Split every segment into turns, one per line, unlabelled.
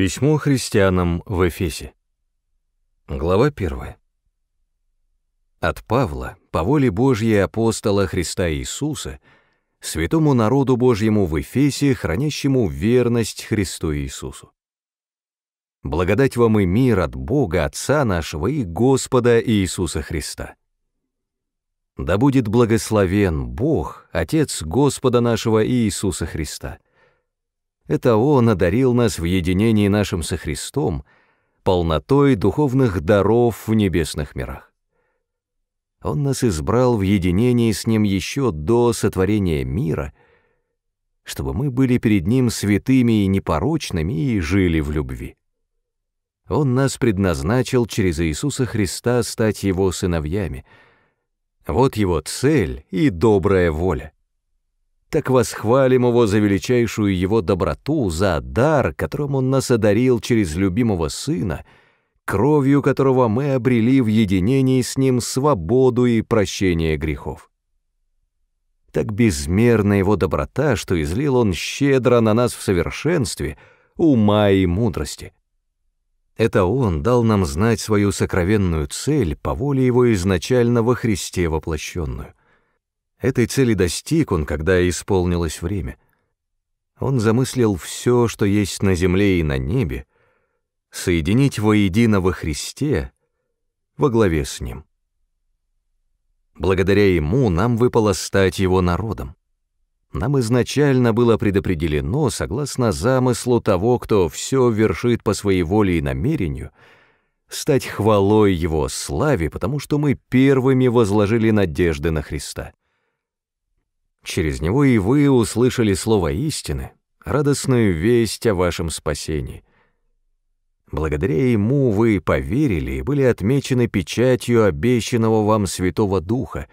Письмо христианам в Эфесе. Глава 1. От Павла, по воле Божьей апостола Христа Иисуса, святому народу Божьему в Эфесе, хранящему верность Христу Иисусу. Благодать вам и мир от Бога Отца нашего и Господа Иисуса Христа. Да будет благословен Бог, Отец Господа нашего Иисуса Христа это Он одарил нас в единении нашим со Христом, полнотой духовных даров в небесных мирах. Он нас избрал в единении с Ним еще до сотворения мира, чтобы мы были перед Ним святыми и непорочными и жили в любви. Он нас предназначил через Иисуса Христа стать Его сыновьями. Вот Его цель и добрая воля так восхвалим его за величайшую его доброту, за дар, которым он нас одарил через любимого сына, кровью которого мы обрели в единении с ним свободу и прощение грехов. Так безмерна его доброта, что излил он щедро на нас в совершенстве ума и мудрости. Это он дал нам знать свою сокровенную цель по воле его изначально во Христе воплощенную. Этой цели достиг он, когда исполнилось время. Он замыслил все, что есть на земле и на небе, соединить воедино во Христе, во главе с Ним. Благодаря Ему нам выпало стать Его народом. Нам изначально было предопределено, согласно замыслу того, кто все вершит по своей воле и намерению, стать хвалой Его славе, потому что мы первыми возложили надежды на Христа. Через него и вы услышали слово истины, радостную весть о вашем спасении. Благодаря ему вы поверили и были отмечены печатью обещанного вам Святого Духа,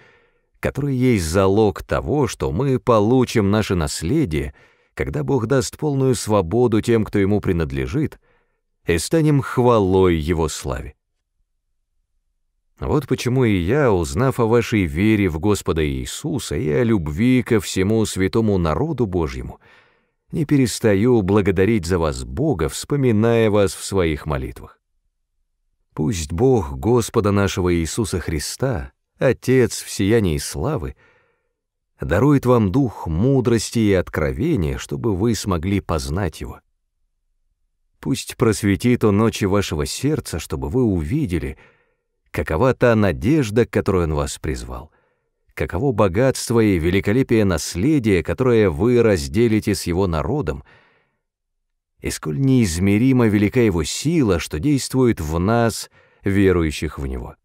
который есть залог того, что мы получим наше наследие, когда Бог даст полную свободу тем, кто ему принадлежит, и станем хвалой его славе. Вот почему и я, узнав о вашей вере в Господа Иисуса и о любви ко всему святому народу Божьему, не перестаю благодарить за вас Бога, вспоминая вас в своих молитвах. Пусть Бог Господа нашего Иисуса Христа, Отец в сиянии славы, дарует вам дух мудрости и откровения, чтобы вы смогли познать Его. Пусть просветит Он ночи вашего сердца, чтобы вы увидели — какова та надежда, к которой он вас призвал, каково богатство и великолепие наследия, которое вы разделите с его народом, и сколь неизмеримо велика его сила, что действует в нас, верующих в него.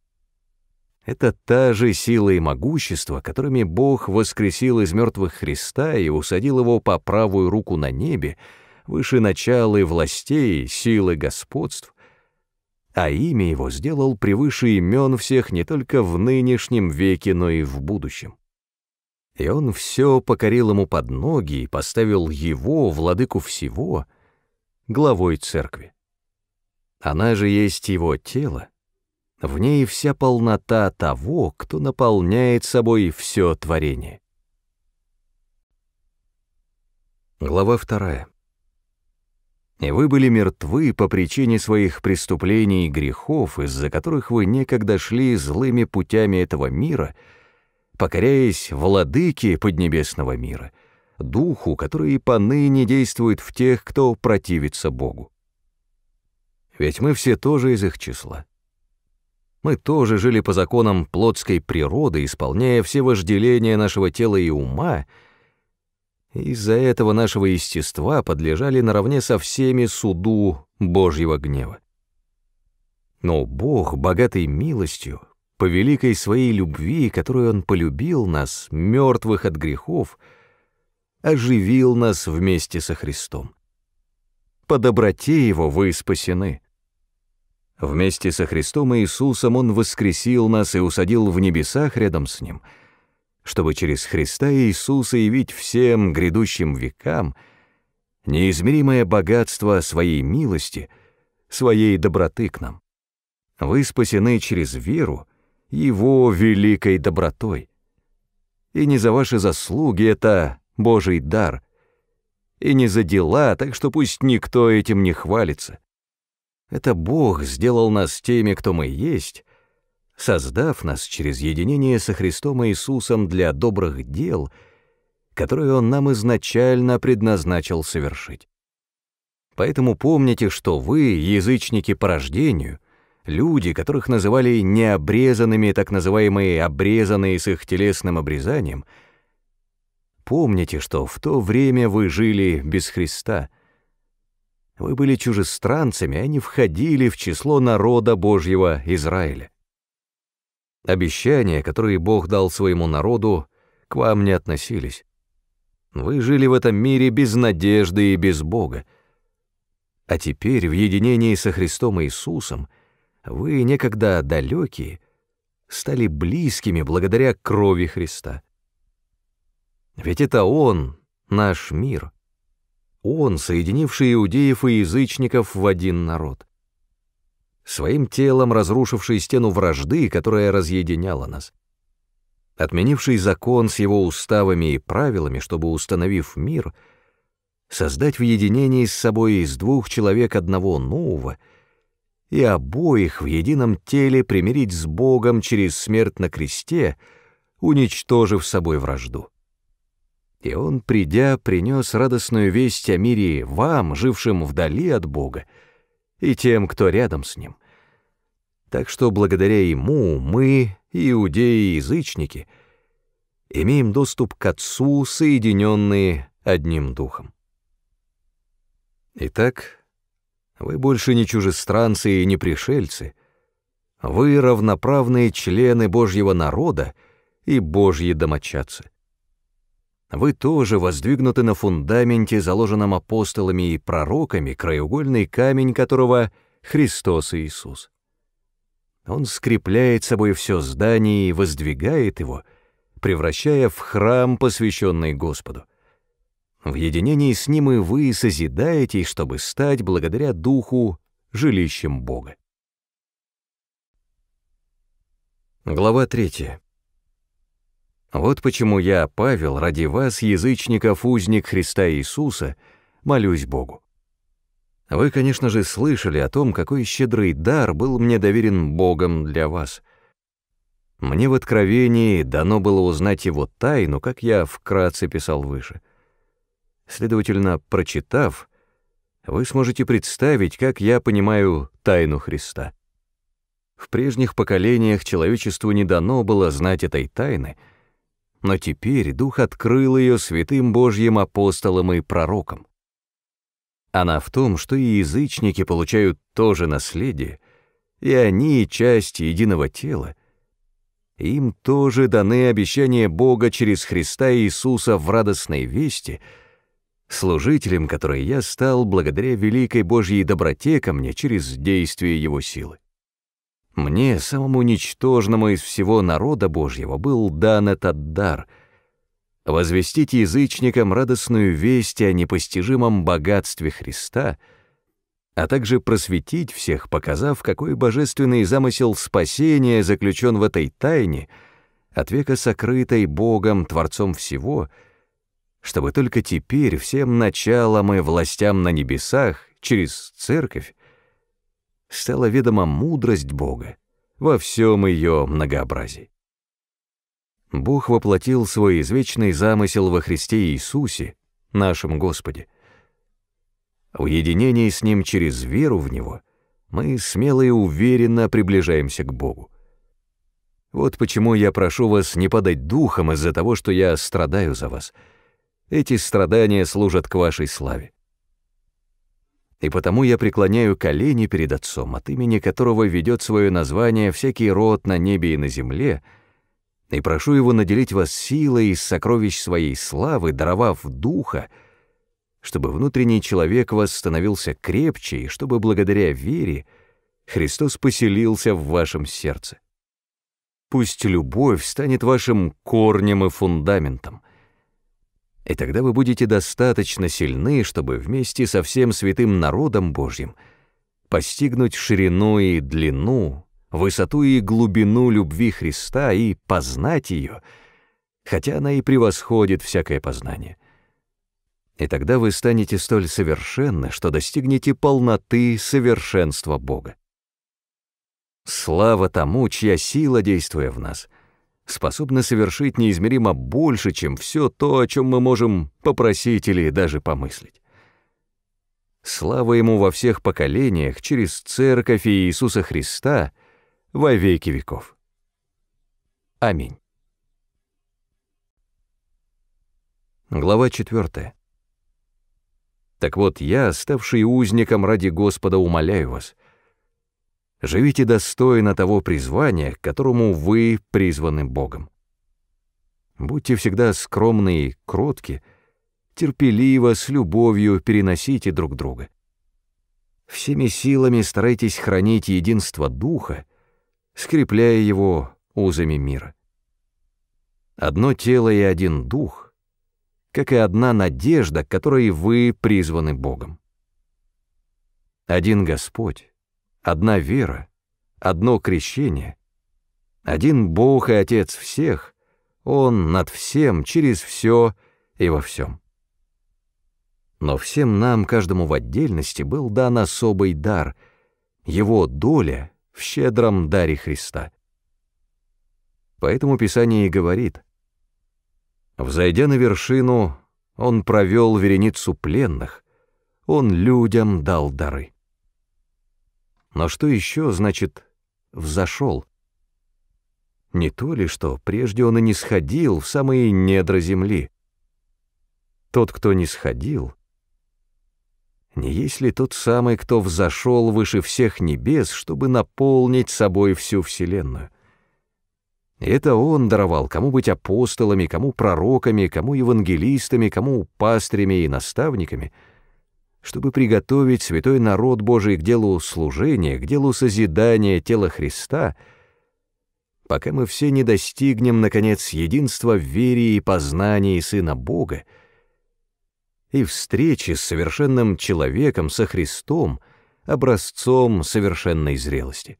Это та же сила и могущество, которыми Бог воскресил из мертвых Христа и усадил его по правую руку на небе, выше начала и властей, силы господств, а имя его сделал превыше имен всех не только в нынешнем веке, но и в будущем. И он все покорил ему под ноги и поставил его, владыку всего, главой церкви. Она же есть его тело, в ней вся полнота того, кто наполняет собой все творение. Глава вторая и вы были мертвы по причине своих преступлений и грехов, из-за которых вы некогда шли злыми путями этого мира, покоряясь владыке поднебесного мира, духу, который и поныне действует в тех, кто противится Богу. Ведь мы все тоже из их числа. Мы тоже жили по законам плотской природы, исполняя все вожделения нашего тела и ума — из-за этого нашего естества подлежали наравне со всеми суду Божьего гнева. Но Бог, богатый милостью, по великой своей любви, которую Он полюбил нас, мертвых от грехов, оживил нас вместе со Христом. По доброте Его вы спасены. Вместе со Христом Иисусом Он воскресил нас и усадил в небесах рядом с Ним — чтобы через Христа и Иисуса явить всем грядущим векам неизмеримое богатство своей милости, своей доброты к нам. Вы спасены через веру Его великой добротой. И не за ваши заслуги это Божий дар, и не за дела, так что пусть никто этим не хвалится. Это Бог сделал нас теми, кто мы есть, создав нас через единение со Христом Иисусом для добрых дел, которые Он нам изначально предназначил совершить. Поэтому помните, что вы, язычники по рождению, люди, которых называли необрезанными, так называемые обрезанные с их телесным обрезанием, помните, что в то время вы жили без Христа. Вы были чужестранцами, а не входили в число народа Божьего Израиля. Обещания, которые Бог дал своему народу, к вам не относились. Вы жили в этом мире без надежды и без Бога. А теперь, в единении со Христом Иисусом, вы, некогда далекие, стали близкими благодаря крови Христа. Ведь это Он, наш мир. Он, соединивший иудеев и язычников в один народ своим телом разрушивший стену вражды, которая разъединяла нас, отменивший закон с его уставами и правилами, чтобы, установив мир, создать в единении с собой из двух человек одного нового и обоих в едином теле примирить с Богом через смерть на кресте, уничтожив собой вражду. И он, придя, принес радостную весть о мире вам, жившим вдали от Бога, и тем, кто рядом с ним. Так что благодаря ему мы, иудеи и язычники, имеем доступ к Отцу, соединенные одним Духом. Итак, вы больше не чужестранцы и не пришельцы, вы равноправные члены Божьего народа и Божьи домочадцы вы тоже воздвигнуты на фундаменте, заложенном апостолами и пророками, краеугольный камень которого — Христос Иисус. Он скрепляет собой все здание и воздвигает его, превращая в храм, посвященный Господу. В единении с Ним и вы созидаете, чтобы стать, благодаря Духу, жилищем Бога. Глава третья. Вот почему я, Павел, ради вас, язычников, узник Христа Иисуса, молюсь Богу. Вы, конечно же, слышали о том, какой щедрый дар был мне доверен Богом для вас. Мне в откровении дано было узнать его тайну, как я вкратце писал выше. Следовательно, прочитав, вы сможете представить, как я понимаю тайну Христа. В прежних поколениях человечеству не дано было знать этой тайны — но теперь Дух открыл ее святым Божьим апостолам и пророкам. Она в том, что и язычники получают то же наследие, и они — часть единого тела. Им тоже даны обещания Бога через Христа Иисуса в радостной вести, служителем которой я стал благодаря великой Божьей доброте ко мне через действие Его силы. Мне, самому ничтожному из всего народа Божьего, был дан этот дар — возвестить язычникам радостную весть о непостижимом богатстве Христа, а также просветить всех, показав, какой божественный замысел спасения заключен в этой тайне, от века сокрытой Богом, Творцом всего, чтобы только теперь всем началом и властям на небесах через церковь стала ведома мудрость Бога во всем ее многообразии. Бог воплотил свой извечный замысел во Христе Иисусе, нашем Господе. В единении с Ним через веру в Него мы смело и уверенно приближаемся к Богу. Вот почему я прошу вас не подать духом из-за того, что я страдаю за вас. Эти страдания служат к вашей славе и потому я преклоняю колени перед Отцом, от имени которого ведет свое название всякий род на небе и на земле, и прошу его наделить вас силой из сокровищ своей славы, даровав духа, чтобы внутренний человек вас становился крепче, и чтобы благодаря вере Христос поселился в вашем сердце. Пусть любовь станет вашим корнем и фундаментом — и тогда вы будете достаточно сильны, чтобы вместе со всем святым народом Божьим постигнуть ширину и длину, высоту и глубину любви Христа и познать ее, хотя она и превосходит всякое познание. И тогда вы станете столь совершенны, что достигнете полноты совершенства Бога. Слава тому, чья сила, действуя в нас — способна совершить неизмеримо больше, чем все то, о чем мы можем попросить или даже помыслить. Слава Ему во всех поколениях через Церковь Иисуса Христа во веки веков. Аминь. Глава 4. Так вот, я, ставший узником ради Господа, умоляю вас — Живите достойно того призвания, к которому вы призваны Богом. Будьте всегда скромны и кротки, терпеливо, с любовью переносите друг друга. Всеми силами старайтесь хранить единство Духа, скрепляя его узами мира. Одно тело и один Дух, как и одна надежда, к которой вы призваны Богом. Один Господь, одна вера, одно крещение, один Бог и Отец всех, Он над всем, через все и во всем. Но всем нам, каждому в отдельности, был дан особый дар, его доля в щедром даре Христа. Поэтому Писание и говорит, «Взойдя на вершину, он провел вереницу пленных, он людям дал дары». Но что еще значит «взошел»? Не то ли, что прежде он и не сходил в самые недра земли? Тот, кто не сходил, не есть ли тот самый, кто взошел выше всех небес, чтобы наполнить собой всю вселенную? это он даровал, кому быть апостолами, кому пророками, кому евангелистами, кому пастрями и наставниками — чтобы приготовить святой народ Божий к делу служения, к делу созидания тела Христа, пока мы все не достигнем, наконец, единства в вере и познании Сына Бога и встречи с совершенным человеком, со Христом, образцом совершенной зрелости.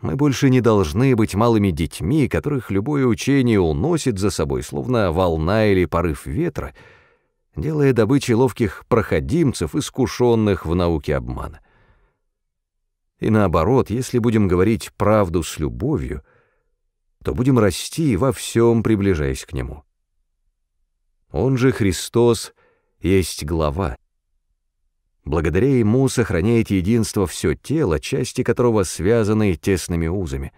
Мы больше не должны быть малыми детьми, которых любое учение уносит за собой, словно волна или порыв ветра — делая добычей ловких проходимцев, искушенных в науке обмана. И наоборот, если будем говорить правду с любовью, то будем расти во всем, приближаясь к Нему. Он же Христос есть глава. Благодаря Ему сохраняет единство все тело, части которого связаны тесными узами.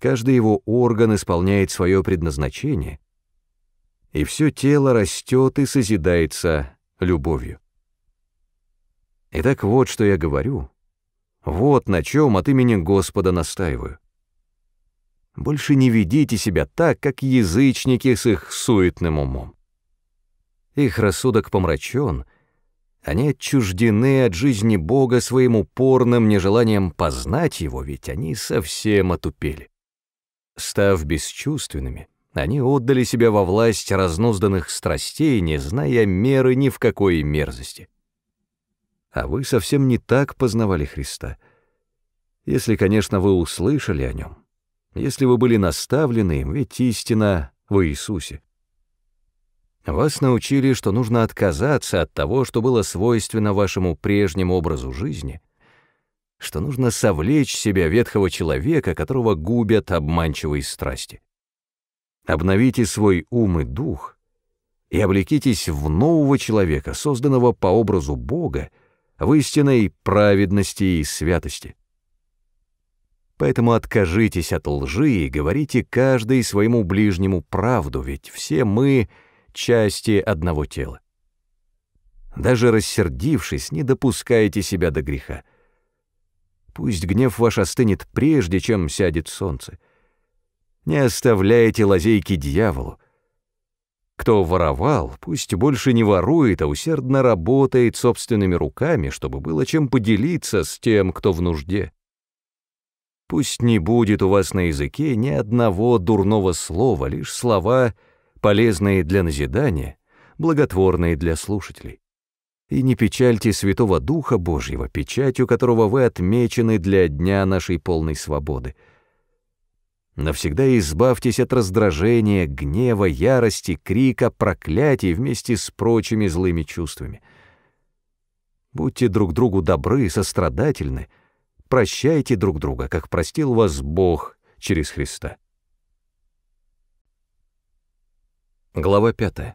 Каждый его орган исполняет свое предназначение — и все тело растет и созидается любовью. Итак, вот что я говорю, вот на чем от имени Господа настаиваю. Больше не ведите себя так, как язычники с их суетным умом. Их рассудок помрачен, они отчуждены от жизни Бога своим упорным нежеланием познать Его, ведь они совсем отупели. Став бесчувственными — они отдали себя во власть разнузданных страстей, не зная меры ни в какой мерзости. А вы совсем не так познавали Христа. Если, конечно, вы услышали о нем, если вы были наставлены им, ведь истина в Иисусе. Вас научили, что нужно отказаться от того, что было свойственно вашему прежнему образу жизни, что нужно совлечь себя ветхого человека, которого губят обманчивые страсти. Обновите свой ум и дух и облекитесь в нового человека, созданного по образу Бога, в истинной праведности и святости. Поэтому откажитесь от лжи и говорите каждый своему ближнему правду, ведь все мы — части одного тела. Даже рассердившись, не допускайте себя до греха. Пусть гнев ваш остынет прежде, чем сядет солнце — не оставляйте лазейки дьяволу. Кто воровал, пусть больше не ворует, а усердно работает собственными руками, чтобы было чем поделиться с тем, кто в нужде. Пусть не будет у вас на языке ни одного дурного слова, лишь слова, полезные для назидания, благотворные для слушателей. И не печальте Святого Духа Божьего, печатью которого вы отмечены для дня нашей полной свободы — Навсегда избавьтесь от раздражения, гнева, ярости, крика, проклятий вместе с прочими злыми чувствами. Будьте друг другу добры, и сострадательны, прощайте друг друга, как простил вас Бог через Христа. Глава 5.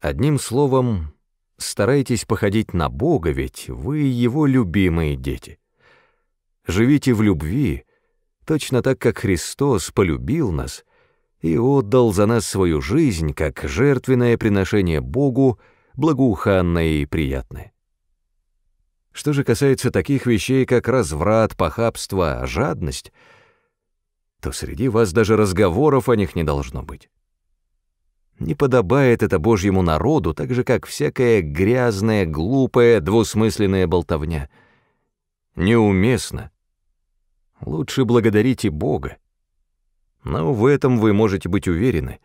Одним словом, старайтесь походить на Бога, ведь вы его любимые дети. Живите в любви, точно так, как Христос полюбил нас и отдал за нас свою жизнь как жертвенное приношение Богу, благоуханное и приятное. Что же касается таких вещей, как разврат, похабство, жадность, то среди вас даже разговоров о них не должно быть. Не подобает это Божьему народу, так же, как всякая грязная, глупая, двусмысленная болтовня. Неуместно, Лучше благодарите Бога. Но в этом вы можете быть уверены.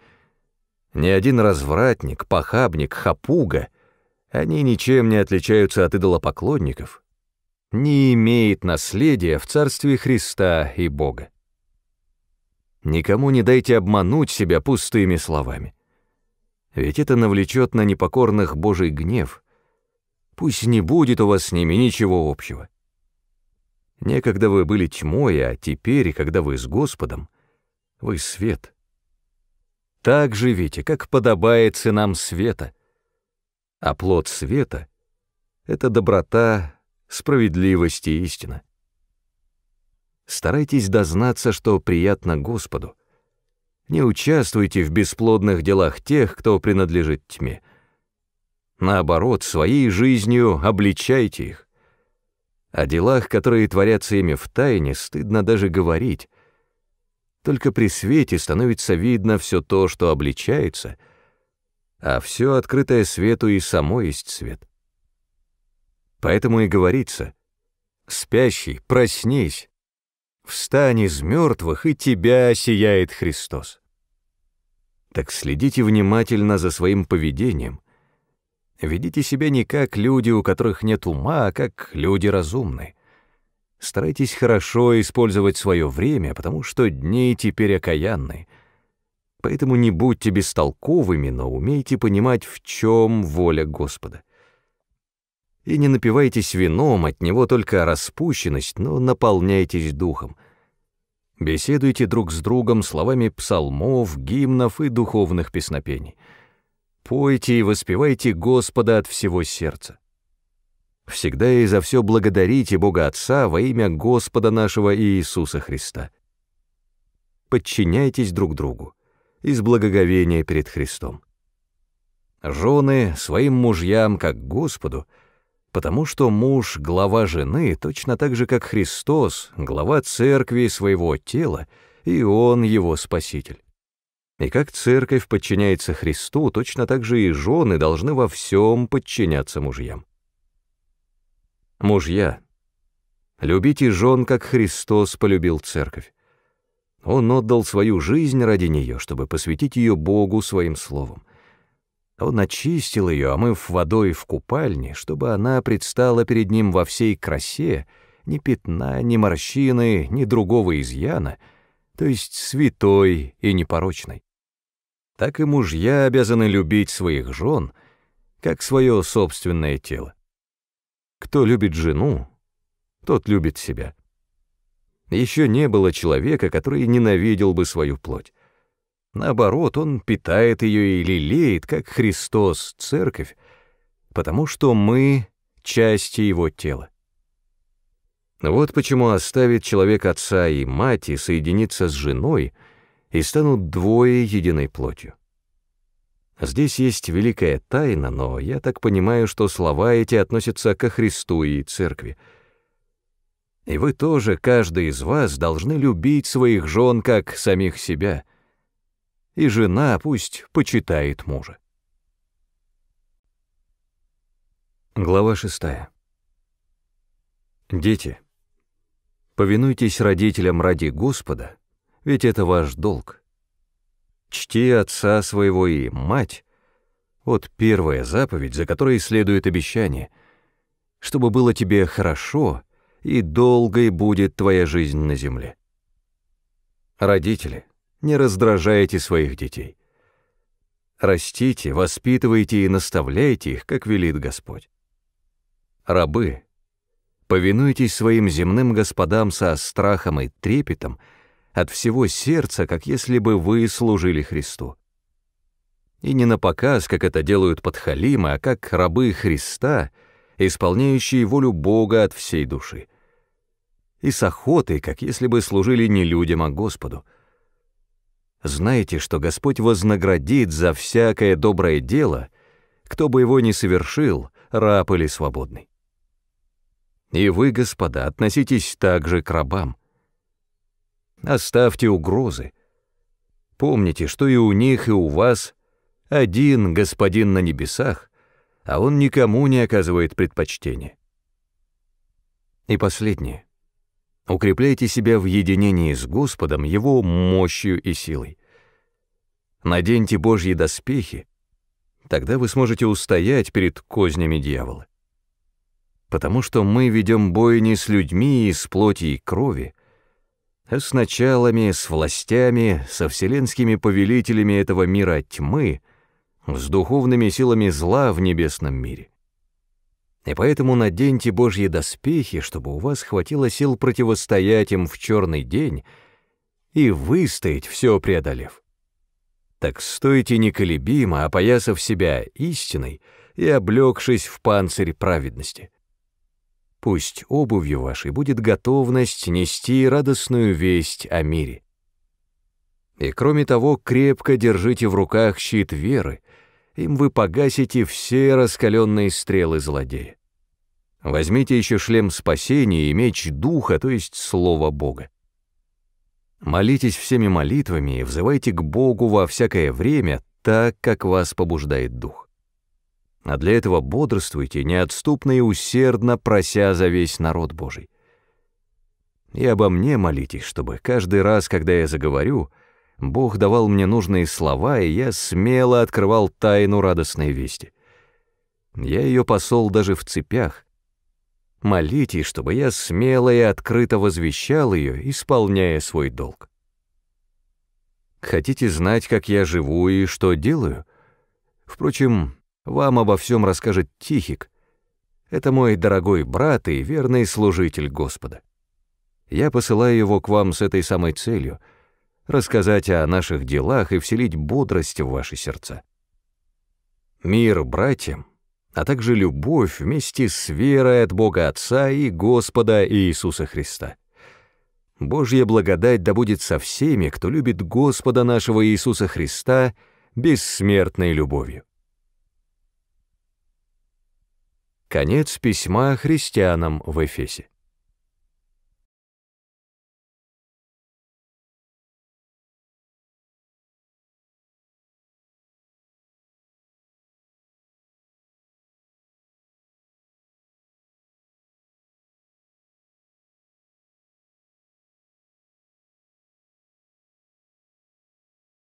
Ни один развратник, похабник, хапуга, они ничем не отличаются от идолопоклонников, не имеет наследия в Царстве Христа и Бога. Никому не дайте обмануть себя пустыми словами. Ведь это навлечет на непокорных Божий гнев. Пусть не будет у вас с ними ничего общего. Некогда вы были тьмой, а теперь, когда вы с Господом, вы свет. Так живите, как подобает нам света. А плод света — это доброта, справедливость и истина. Старайтесь дознаться, что приятно Господу. Не участвуйте в бесплодных делах тех, кто принадлежит тьме. Наоборот, своей жизнью обличайте их. О делах, которые творятся ими в тайне, стыдно даже говорить. Только при свете становится видно все то, что обличается, а все открытое свету и само есть свет. Поэтому и говорится «Спящий, проснись, встань из мертвых, и тебя сияет Христос». Так следите внимательно за своим поведением — Ведите себя не как люди, у которых нет ума, а как люди разумные. Старайтесь хорошо использовать свое время, потому что дни теперь окаянны. Поэтому не будьте бестолковыми, но умейте понимать, в чем воля Господа. И не напивайтесь вином, от него только распущенность, но наполняйтесь духом. Беседуйте друг с другом словами псалмов, гимнов и духовных песнопений — пойте и воспевайте Господа от всего сердца. Всегда и за все благодарите Бога Отца во имя Господа нашего Иисуса Христа. Подчиняйтесь друг другу из благоговения перед Христом. Жены своим мужьям как Господу, потому что муж — глава жены, точно так же, как Христос — глава церкви своего тела, и он его спаситель. И как церковь подчиняется Христу, точно так же и жены должны во всем подчиняться мужьям. Мужья, любите жен, как Христос полюбил церковь. Он отдал свою жизнь ради нее, чтобы посвятить ее Богу своим словом. Он очистил ее, омыв водой в купальне, чтобы она предстала перед ним во всей красе, ни пятна, ни морщины, ни другого изъяна, то есть святой и непорочной так и мужья обязаны любить своих жен, как свое собственное тело. Кто любит жену, тот любит себя. Еще не было человека, который ненавидел бы свою плоть. Наоборот, он питает ее и лелеет, как Христос, церковь, потому что мы — части его тела. Вот почему оставит человек отца и мать и соединиться с женой — и станут двое единой плотью. Здесь есть великая тайна, но я так понимаю, что слова эти относятся ко Христу и Церкви. И вы тоже, каждый из вас, должны любить своих жен как самих себя, и жена пусть почитает мужа. Глава 6. Дети, повинуйтесь родителям ради Господа, ведь это ваш долг. Чти отца своего и мать, вот первая заповедь, за которой следует обещание, чтобы было тебе хорошо, и долгой будет твоя жизнь на земле. Родители, не раздражайте своих детей. Растите, воспитывайте и наставляйте их, как велит Господь. Рабы, повинуйтесь своим земным господам со страхом и трепетом — от всего сердца, как если бы вы служили Христу. И не на показ, как это делают подхалимы, а как рабы Христа, исполняющие волю Бога от всей души. И с охотой, как если бы служили не людям, а Господу. Знаете, что Господь вознаградит за всякое доброе дело, кто бы его ни совершил, раб или свободный. И вы, господа, относитесь также к рабам. Оставьте угрозы. Помните, что и у них, и у вас один господин на небесах, а он никому не оказывает предпочтения. И последнее. Укрепляйте себя в единении с Господом, Его мощью и силой. Наденьте Божьи доспехи, тогда вы сможете устоять перед кознями дьявола. Потому что мы ведем бой не с людьми из плоти и крови, а с началами, с властями, со вселенскими повелителями этого мира тьмы, с духовными силами зла в небесном мире. И поэтому наденьте Божьи доспехи, чтобы у вас хватило сил противостоять им в черный день и выстоять, все преодолев. Так стойте неколебимо, опоясав себя истиной и облегшись в панцирь праведности. Пусть обувью вашей будет готовность нести радостную весть о мире. И кроме того, крепко держите в руках щит веры, им вы погасите все раскаленные стрелы злодея. Возьмите еще шлем спасения и меч духа, то есть слово Бога. Молитесь всеми молитвами и взывайте к Богу во всякое время, так, как вас побуждает дух. А для этого бодрствуйте, неотступно и усердно прося за весь народ Божий. И обо мне молитесь, чтобы каждый раз, когда я заговорю, Бог давал мне нужные слова, и я смело открывал тайну радостной вести. Я ее посол даже в цепях. Молитесь, чтобы я смело и открыто возвещал ее, исполняя свой долг. Хотите знать, как я живу и что делаю? Впрочем, вам обо всем расскажет Тихик. Это мой дорогой брат и верный служитель Господа. Я посылаю его к вам с этой самой целью — рассказать о наших делах и вселить бодрость в ваши сердца. Мир братьям, а также любовь вместе с верой от Бога Отца и Господа Иисуса Христа. Божья благодать да будет со всеми, кто любит Господа нашего Иисуса Христа бессмертной любовью. Конец письма христианам в Эфесе.